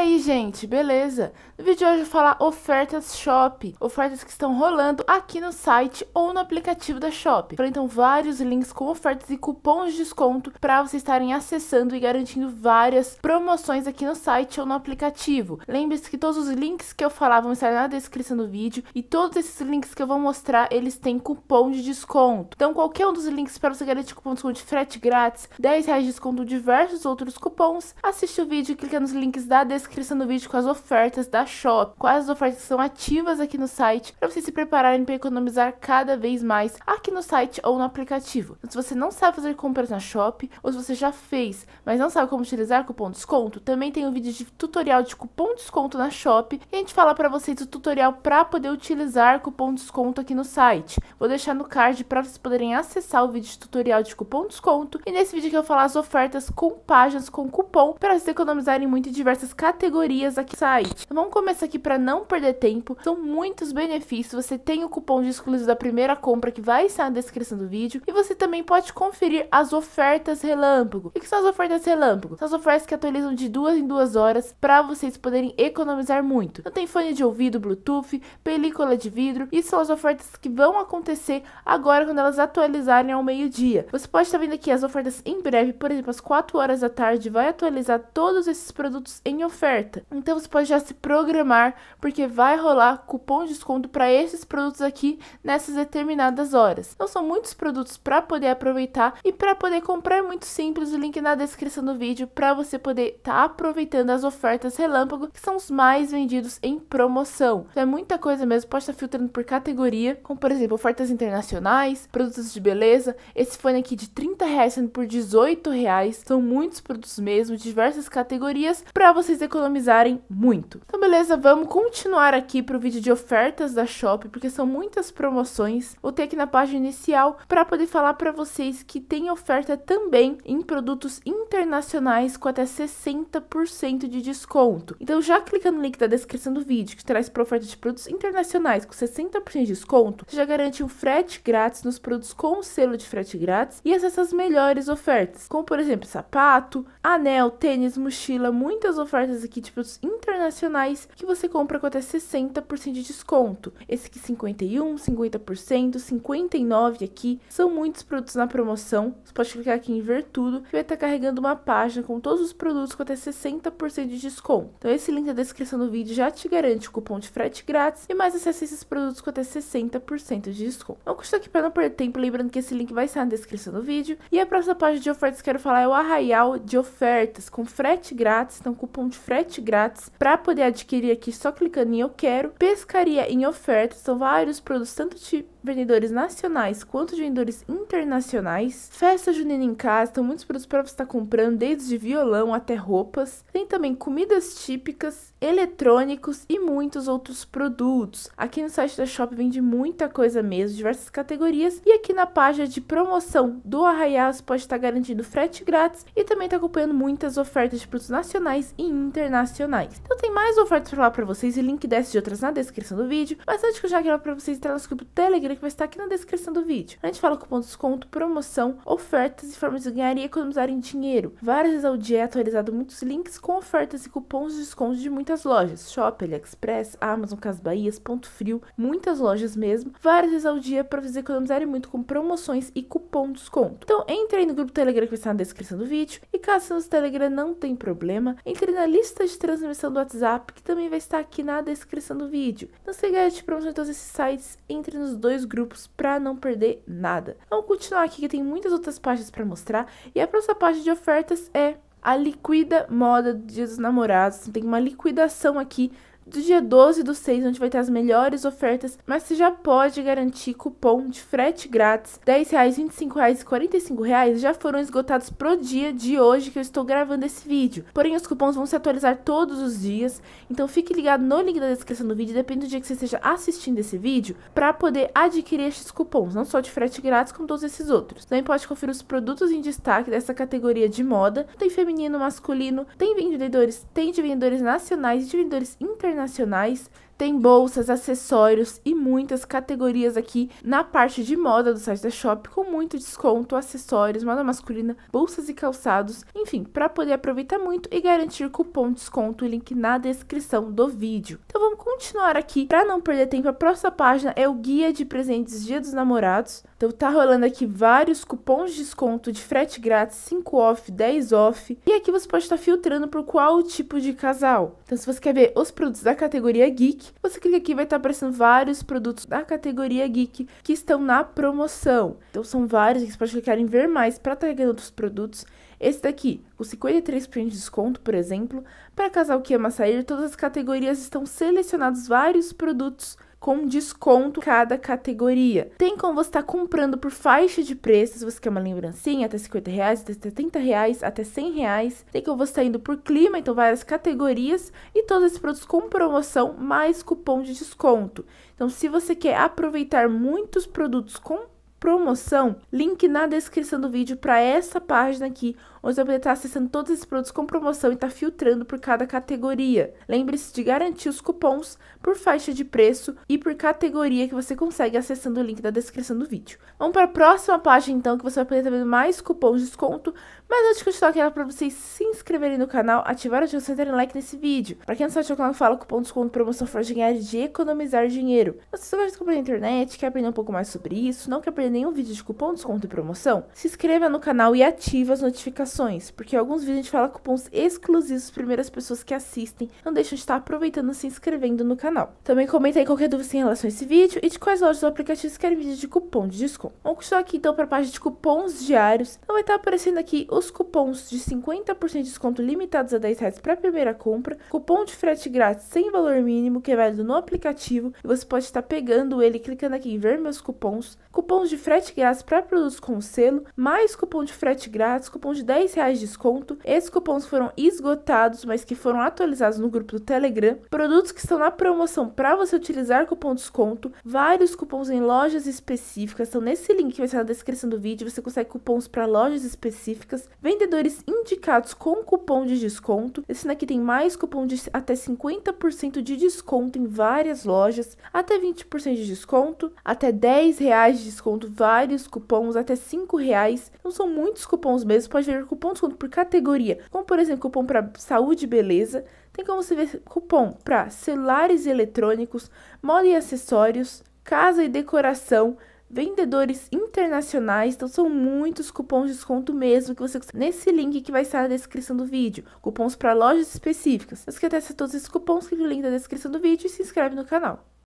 aí, gente, beleza? No vídeo de hoje eu vou falar ofertas Shop, ofertas que estão rolando aqui no site ou no aplicativo da Shop. Então vários links com ofertas e cupons de desconto para vocês estarem acessando e garantindo várias promoções aqui no site ou no aplicativo. Lembre-se que todos os links que eu falar vão estar na descrição do vídeo e todos esses links que eu vou mostrar, eles têm cupom de desconto. Então qualquer um dos links para você garantir cupom de desconto de frete grátis, 10 reais de desconto, diversos outros cupons, assiste o vídeo e clica nos links da descrição descrição do vídeo com as ofertas da Shop, quais as ofertas que são ativas aqui no site, para vocês se prepararem para economizar cada vez mais aqui no site ou no aplicativo. Então, se você não sabe fazer compras na Shop, ou se você já fez, mas não sabe como utilizar cupom desconto, também tem um vídeo de tutorial de cupom desconto na Shop, e a gente fala para vocês o tutorial para poder utilizar cupom desconto aqui no site. Vou deixar no card para vocês poderem acessar o vídeo de tutorial de cupom desconto, e nesse vídeo que eu vou falar as ofertas com páginas com cupom para vocês economizarem muito em diversas categorias categorias aqui no site. Então vamos começar aqui para não perder tempo. São muitos benefícios. Você tem o cupom de exclusivo da primeira compra que vai estar na descrição do vídeo. E você também pode conferir as ofertas relâmpago. O que são as ofertas relâmpago? São as ofertas que atualizam de duas em duas horas para vocês poderem economizar muito. Então tem fone de ouvido, Bluetooth, película de vidro. E são as ofertas que vão acontecer agora quando elas atualizarem ao meio-dia. Você pode estar vendo aqui as ofertas em breve, por exemplo, às 4 horas da tarde vai atualizar todos esses produtos em oferta oferta. Então você pode já se programar porque vai rolar cupom de desconto para esses produtos aqui nessas determinadas horas. Então são muitos produtos para poder aproveitar e para poder comprar é muito simples, o link na descrição do vídeo para você poder estar tá aproveitando as ofertas relâmpago que são os mais vendidos em promoção. Então é muita coisa mesmo, pode estar tá filtrando por categoria, como por exemplo, ofertas internacionais, produtos de beleza, esse fone aqui de 30 reais sendo por 18 reais, são muitos produtos mesmo, diversas categorias para vocês economizarem muito. Então, beleza, vamos continuar aqui para o vídeo de ofertas da Shop porque são muitas promoções. Vou ter aqui na página inicial para poder falar para vocês que tem oferta também em produtos internacionais com até 60% de desconto. Então, já clica no link da descrição do vídeo, que traz para oferta de produtos internacionais com 60% de desconto, você já garante um frete grátis nos produtos com o selo de frete grátis e acessa as melhores ofertas, como por exemplo sapato, anel, tênis, mochila, muitas ofertas aqui de produtos internacionais que você compra com até 60% de desconto. Esse aqui 51, 50%, 59 aqui, são muitos produtos na promoção. Você pode clicar aqui em ver tudo que vai estar carregando uma página com todos os produtos com até 60% de desconto. Então esse link na descrição do vídeo já te garante o cupom de frete grátis e mais acesso a esses produtos com até 60% de desconto. Não custa aqui para não perder tempo, lembrando que esse link vai estar na descrição do vídeo. E a próxima página de ofertas que quero falar é o Arraial de Ofertas, com frete grátis, então cupom de frete frete grátis para poder adquirir aqui só clicando em eu quero. Pescaria em oferta, são vários produtos, tanto de vendedores nacionais quanto de vendedores internacionais. Festa junina em casa, estão muitos produtos para você estar comprando, desde violão até roupas. Tem também comidas típicas, eletrônicos e muitos outros produtos. Aqui no site da Shop vende muita coisa mesmo, diversas categorias. E aqui na página de promoção do Arraial você pode estar tá garantindo frete grátis e também está acompanhando muitas ofertas de produtos nacionais e internacionais. Então tem mais ofertas para lá para vocês e link dessas de outras na descrição do vídeo. Mas antes que eu já quero para vocês entrar no grupo Telegram link vai estar aqui na descrição do vídeo. A gente fala cupom de desconto, promoção, ofertas e formas de ganhar e economizar em dinheiro. Várias vezes ao dia é atualizado muitos links com ofertas e cupons de desconto de muitas lojas. Shop, AliExpress, Amazon, Casas Ponto Frio, muitas lojas mesmo. Várias vezes ao dia é para vocês economizarem muito com promoções e cupons de desconto. Então entre aí no grupo Telegram que vai estar na descrição do vídeo. E caso no Telegram não tem problema, entre na lista de transmissão do WhatsApp que também vai estar aqui na descrição do vídeo. Não se de promoção em todos esses sites, entre nos dois dois grupos para não perder nada. Vamos continuar aqui que tem muitas outras páginas para mostrar. E a próxima página de ofertas é a liquida moda do Dia dos Namorados. Tem uma liquidação aqui do dia 12 do 6, onde vai ter as melhores ofertas, mas você já pode garantir cupom de frete grátis. R$ 10,00, e R$ já foram esgotados pro dia de hoje que eu estou gravando esse vídeo. Porém, os cupons vão se atualizar todos os dias, então fique ligado no link da descrição do vídeo, depende do dia que você esteja assistindo esse vídeo, para poder adquirir estes cupons, não só de frete grátis, como todos esses outros. Também pode conferir os produtos em destaque dessa categoria de moda. Tem feminino, masculino, tem vendedores, tem de vendedores nacionais e de vendedores internacionais internacionais tem bolsas, acessórios e muitas categorias aqui na parte de moda do site da Shop, com muito desconto, acessórios, moda masculina, bolsas e calçados, enfim, para poder aproveitar muito e garantir cupom de desconto, link na descrição do vídeo. Então vamos continuar aqui, para não perder tempo, a próxima página é o guia de presentes Dia dos Namorados. Então tá rolando aqui vários cupons de desconto de frete grátis, 5 off, 10 off. E aqui você pode estar tá filtrando por qual tipo de casal. Então se você quer ver os produtos da categoria geek, você clica aqui vai estar aparecendo vários produtos da categoria Geek que estão na promoção. Então são vários que você pode clicar em ver mais para estar ganhando outros produtos esse daqui, com 53% de desconto, por exemplo, para casal que ama sair, todas as categorias estão selecionados vários produtos com desconto cada categoria. Tem como você estar tá comprando por faixa de preços, você quer uma lembrancinha, até 50 reais, até 70 reais, até 100 reais. Tem como você estar tá indo por clima, então várias categorias e todos esses produtos com promoção mais cupom de desconto. Então, se você quer aproveitar muitos produtos com promoção, link na descrição do vídeo para essa página aqui onde você vai estar acessando todos esses produtos com promoção e está filtrando por cada categoria. Lembre-se de garantir os cupons por faixa de preço e por categoria que você consegue acessando o link da descrição do vídeo. Vamos para a próxima página então, que você vai poder estar vendo mais cupons de desconto, mas antes de continuar, quero para vocês se inscreverem no canal, ativar o sininho e darem like nesse vídeo. Para quem não sabe, o canal fala cupom de desconto promoção de ganhar de economizar dinheiro. Você só gosta de comprar na internet, quer aprender um pouco mais sobre isso, não quer perder nenhum vídeo de cupom, desconto e promoção? Se inscreva no canal e ative as notificações porque alguns vídeos a gente fala cupons exclusivos para primeiras pessoas que assistem. Não deixam de estar aproveitando e se inscrevendo no canal. Também comenta aí qualquer dúvida em relação a esse vídeo e de quais lojas ou aplicativos querem vídeo de cupom de desconto. Vamos continuar aqui então para a página de cupons diários. Então vai estar aparecendo aqui os cupons de 50% de desconto limitados a 10 reais para a primeira compra, cupom de frete grátis sem valor mínimo que é válido no aplicativo e você pode estar pegando ele clicando aqui em ver meus cupons, cupons de frete grátis para produtos com selo, mais cupom de frete grátis, cupom de 10 10 reais de desconto. Esses cupons foram esgotados, mas que foram atualizados no grupo do Telegram. Produtos que estão na promoção para você utilizar cupom desconto. Vários cupons em lojas específicas. Então, nesse link que vai estar na descrição do vídeo, você consegue cupons para lojas específicas. Vendedores indicados com cupom de desconto. Esse daqui tem mais cupom de até 50% de desconto em várias lojas. Até 20% de desconto. Até 10 reais de desconto. Vários cupons. Até 5 reais. Não são muitos cupons mesmo. Pode ver cupom de desconto por categoria, como por exemplo cupom para saúde e beleza, tem como você ver cupom para celulares e eletrônicos, moda e acessórios, casa e decoração, vendedores internacionais, então são muitos cupons de desconto mesmo que você nesse link que vai estar na descrição do vídeo, cupons para lojas específicas. Não esquece quer todos esses cupons, clique no link da tá descrição do vídeo e se inscreve no canal.